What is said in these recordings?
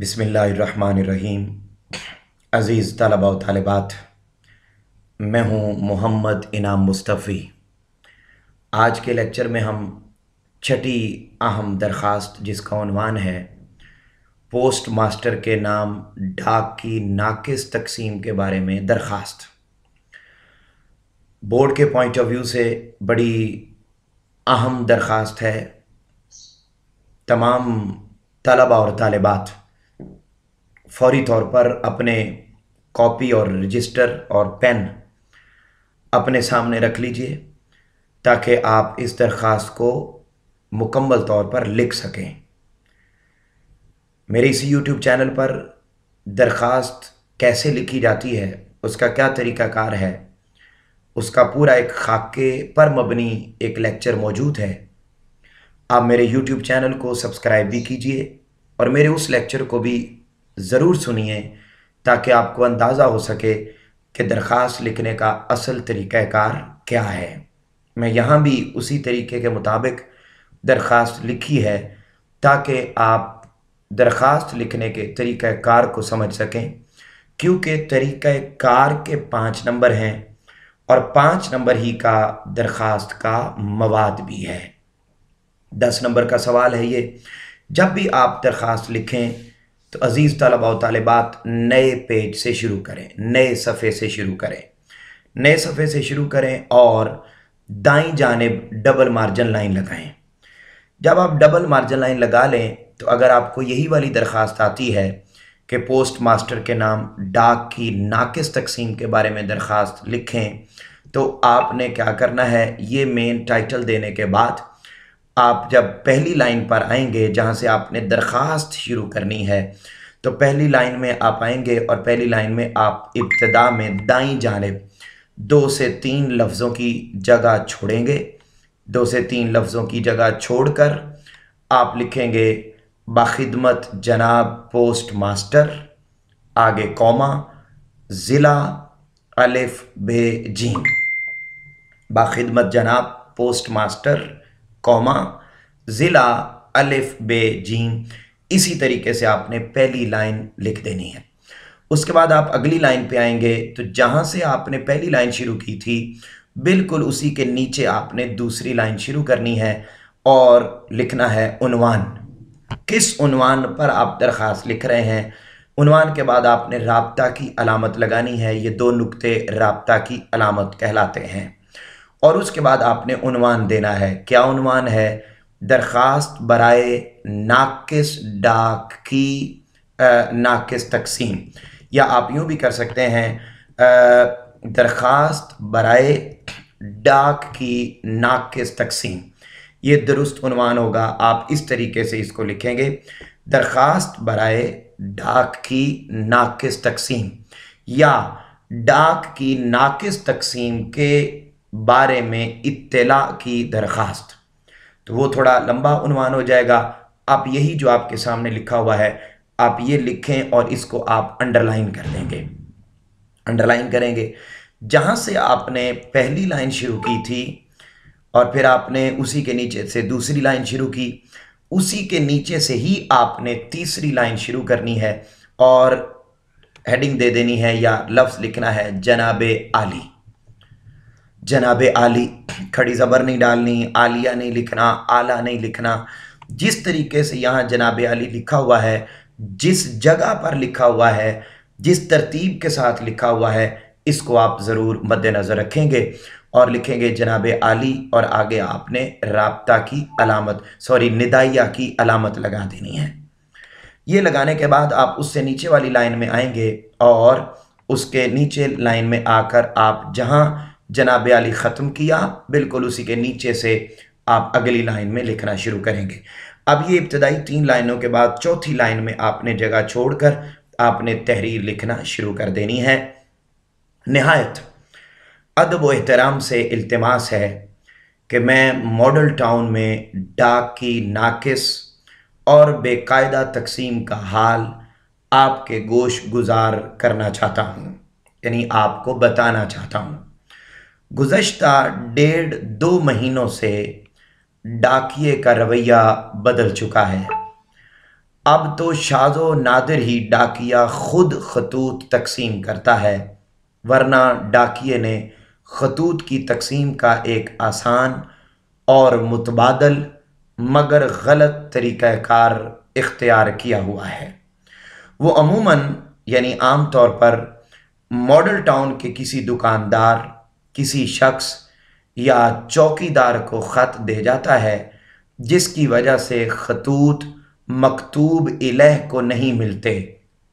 बिसमीम अज़ीज़ तलबा व तलबात मैं हूँ मोहम्मद इनाम मुस्तफ़ी आज के लेक्चर में हम छठी अहम दरख्वास्त जिसका उनवान है पोस्ट मास्टर के नाम डाक की नाकिस तकसीम के बारे में दरख्वास्त बोर्ड के पॉइंट ऑफ व्यू से बड़ी अहम दरख्वास्त है तमाम तलबा और तालबात फौरी तौर पर अपने कॉपी और रजिस्टर और पेन अपने सामने रख लीजिए ताकि आप इस दरख्वास्त को मुकम्मल तौर पर लिख सकें मेरे इसी यूट्यूब चैनल पर दरख्वास्त कैसे लिखी जाती है उसका क्या तरीक़ाकार है उसका पूरा एक खाके पर मबनी एक लेक्चर मौजूद है आप मेरे यूट्यूब चैनल को सब्सक्राइब भी कीजिए और मेरे उस लेक्चर को भी ज़रूर सुनिए ताकि आपको अंदाज़ा हो सके कि दरख्वास्त लिखने का असल तरीक़ार क्या है मैं यहाँ भी उसी तरीके के मुताबिक दरख्वास्त लिखी है ताकि आप दरख्वास्त लिखने के तरीक़ार को समझ सकें क्योंकि तरीक़ार के पाँच नंबर हैं और पाँच नंबर ही का दरख्वास्त का मवाद भी है दस नंबर का सवाल है ये जब भी आप दरख्वास्त लिखें तो अज़ीज़ तलबा तलबात नए पेज से शुरू करें नए सफ़े से शुरू करें नए सफ़े से शुरू करें और दाई जानब डबल मार्जिन लाइन लगाएं जब आप डबल मार्जिन लाइन लगा लें तो अगर आपको यही वाली दरख्वास्त आती है कि पोस्ट मास्टर के नाम डाक की नाकस तकसीम के बारे में दरख्वास्त लिखें तो आपने क्या करना है ये मेन टाइटल देने के बाद आप जब पहली लाइन पर आएंगे जहाँ से आपने दरख्वास्त शुरू करनी है तो पहली लाइन में आप आएंगे और पहली लाइन में आप इब्तदा में दाई जानेब दो से तीन लफ्ज़ों की जगह छोड़ेंगे दो से तीन लफ्ज़ों की जगह छोड़कर आप लिखेंगे बाखिदमत जनाब पोस्ट मास्टर आगे कौमा ज़िला अलिफ बे जी बाखिदमत जनाब पोस्ट मास्टर कौमा ज़िला अलिफ बे जीम इसी तरीके से आपने पहली लाइन लिख देनी है उसके बाद आप अगली लाइन पे आएंगे तो जहाँ से आपने पहली लाइन शुरू की थी बिल्कुल उसी के नीचे आपने दूसरी लाइन शुरू करनी है और लिखना है उनवान किस उनवान पर आप दरख्वास्त लिख रहे हैं उनवान के बाद आपने रबता की अलामत लगानी है ये दो नुकते रबता की अलामत कहलाते हैं और उसके बाद आपने उनवान देना है क्या उनवान है दरख्वास्त बरए नाकिस डाक की नाकिस तकसीम या आप यूँ भी कर सकते हैं दरख्वास्त बरए डाक की नाकिस तकसीम ये दुरुस्त उनवान होगा आप इस तरीके से इसको लिखेंगे दरख्वास्त बरए डाक की नाकिस तकसीम या डाक की नाकिस तकसीम के बारे में इत्तला की दरख्वास्त तो वो थोड़ा लंबा उनवान हो जाएगा आप यही जो आपके सामने लिखा हुआ है आप ये लिखें और इसको आप अंडरलाइन कर देंगे अंडरलाइन करेंगे जहाँ से आपने पहली लाइन शुरू की थी और फिर आपने उसी के नीचे से दूसरी लाइन शुरू की उसी के नीचे से ही आपने तीसरी लाइन शुरू करनी है और हेडिंग दे देनी है या लफ्ज़ लिखना है जनाब आली जनाब आली खड़ी ज़बर नहीं डालनी आलिया नहीं लिखना आला नहीं लिखना जिस तरीके से यहाँ जनाब आली लिखा हुआ है जिस जगह पर लिखा हुआ है जिस तरतीब के साथ लिखा हुआ है इसको आप ज़रूर मद्दनज़र रखेंगे और लिखेंगे जनाब आली और आगे आपने रबता की अलामत सॉरी निदाइया की अलामत लगा देनी है ये लगाने के बाद आप उससे नीचे वाली लाइन में आएंगे और उसके नीचे लाइन में आकर आप जहाँ जनाब अली ख़त्म किया बिल्कुल उसी के नीचे से आप अगली लाइन में लिखना शुरू करेंगे अब ये इब्तदाई तीन लाइनों के बाद चौथी लाइन में आपने जगह छोड़कर आपने तहरीर लिखना शुरू कर देनी है नहायत अदब व एहतराम से इल्तमास है कि मैं मॉडल टाउन में डाक की नाकिस और बेकायदा तकसीम का हाल आपके गोश गुजार करना चाहता हूँ यानी आपको बताना चाहता हूँ गुज्त डेढ़ दो महीनों से डाकिए का रवैया बदल चुका है अब तो शाजो नादिर ही डाकिया खुद खतूत तकसीम करता है वरना डाकिए ने खतूत की तकसीम का एक आसान और मुतबादल मगर गलत तरीक़ार इख्तियार किया हुआ है वो अमूमन यानी आम तौर पर मॉडल टाउन के किसी दुकानदार किसी शख्स या चौकीदार को ख़त दे जाता है जिसकी वजह से खतूत मकतूब इलह को नहीं मिलते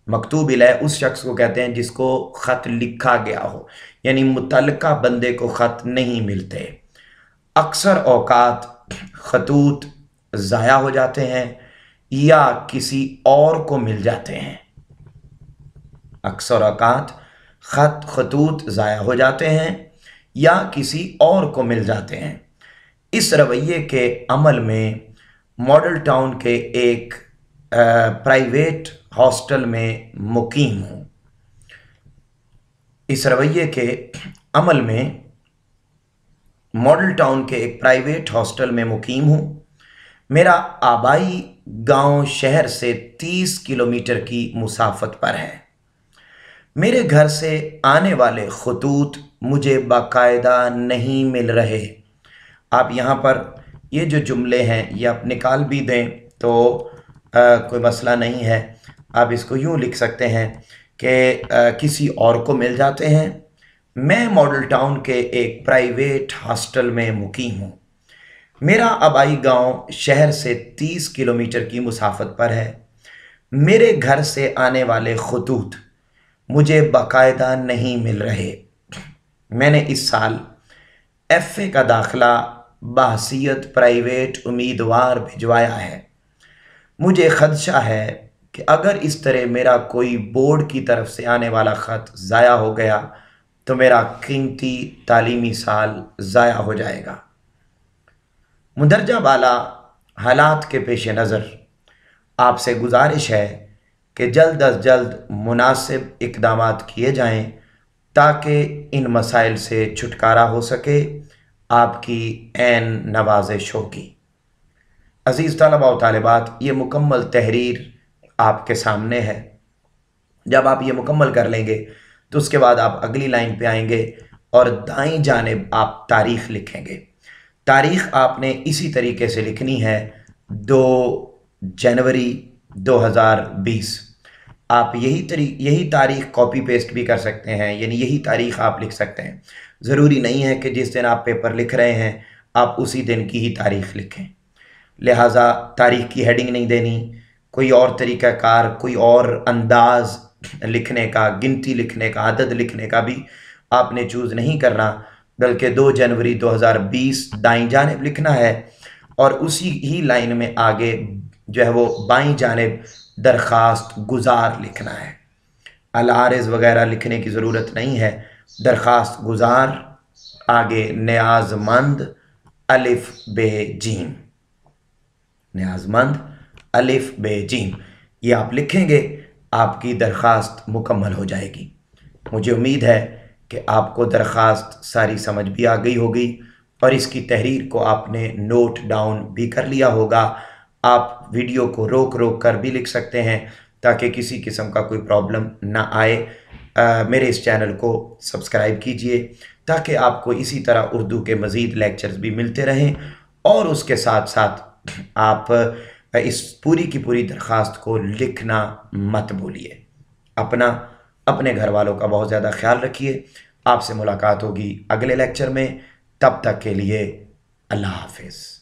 मकतूब इलह उस शख्स को कहते हैं जिसको ख़त लिखा गया हो यानी मुतल बंदे को ख़त नहीं मिलते अक्सर अवकात खतूत ज़ाया हो जाते हैं या किसी और को मिल जाते हैं अक्सर अवकात ख़त खतूत ज़ाया हो जाते हैं या किसी और को मिल जाते हैं इस रवैये के अमल में मॉडल टाउन के एक प्राइवेट हॉस्टल में मुकीम हूँ इस रवैये के अमल में मॉडल टाउन के एक प्राइवेट हॉस्टल में मुकीम हूँ मेरा आबाई गांव शहर से 30 किलोमीटर की मुसाफत पर है मेरे घर से आने वाले खतूत मुझे बाकायदा नहीं मिल रहे आप यहाँ पर ये जो जुमले हैं ये आप निकाल भी दें तो आ, कोई मसला नहीं है आप इसको यूँ लिख सकते हैं कि किसी और को मिल जाते हैं मैं मॉडल टाउन के एक प्राइवेट हॉस्टल में मुकी हूँ मेरा आबाई गांव शहर से 30 किलोमीटर की मुसाफत पर है मेरे घर से आने वाले खतूत मुझे बाकायदा नहीं मिल रहे मैंने इस साल एफ ए का दाखला बासीत प्राइवेट उम्मीदवार भिजवाया है मुझे खदशा है कि अगर इस तरह मेरा कोई बोर्ड की तरफ से आने वाला ख़त ज़ाया हो गया तो मेरा कीमती तालीमी साल ज़ाया हो जाएगा मुदरजा बाला हालात के पेश नज़र आपसे गुजारिश है कि जल्द अज जल्द मुनासिब इकदाम किए जाएँ ताकि इन मसाइल से छुटकारा हो सके आपकी एन नवाजिश होगी अज़ीज़ तलबा तलबात ये मुकम्मल तहरीर आपके सामने है जब आप ये मुकम्मल कर लेंगे तो उसके बाद आप अगली लाइन पे आएंगे और दाई जानब आप तारीख़ लिखेंगे तारीख़ आपने इसी तरीके से लिखनी है दो जनवरी 2020 आप यही तरी यही तारीख कॉपी पेस्ट भी कर सकते हैं यानी यही तारीख आप लिख सकते हैं ज़रूरी नहीं है कि जिस दिन आप पेपर लिख रहे हैं आप उसी दिन की ही तारीख लिखें लिहाजा तारीख की हेडिंग नहीं देनी कोई और तरीक़ाकार कोई और अंदाज़ लिखने का गिनती लिखने का आदत लिखने का भी आपने चूज़ नहीं करना बल्कि 2 जनवरी 2020 दाई जानब लिखना है और उसी ही लाइन में आगे जो है वो बाई जानब दरख्वास्त गुजार लिखना है अलारज वगैरह लिखने की ज़रूरत नहीं है दरख्वास्त गुजार आगे न्याजमंद अलिफ बे जीम न्याजमंद अलिफ बे जीम ये आप लिखेंगे आपकी दरख्वास्त मुकम्मल हो जाएगी मुझे उम्मीद है कि आपको दरख्वास्त सारी समझ भी आ गई होगी और इसकी तहरीर को आपने नोट डाउन भी कर लिया होगा आप वीडियो को रोक रोक कर भी लिख सकते हैं ताकि किसी किस्म का कोई प्रॉब्लम ना आए आ, मेरे इस चैनल को सब्सक्राइब कीजिए ताकि आपको इसी तरह उर्दू के मज़ीद लेक्चर्स भी मिलते रहें और उसके साथ साथ आप इस पूरी की पूरी दरख्वास्त को लिखना मत भूलिए अपना अपने घर वालों का बहुत ज़्यादा ख्याल रखिए आपसे मुलाकात होगी अगले लेक्चर में तब तक के लिए अल्लाह हाफिज़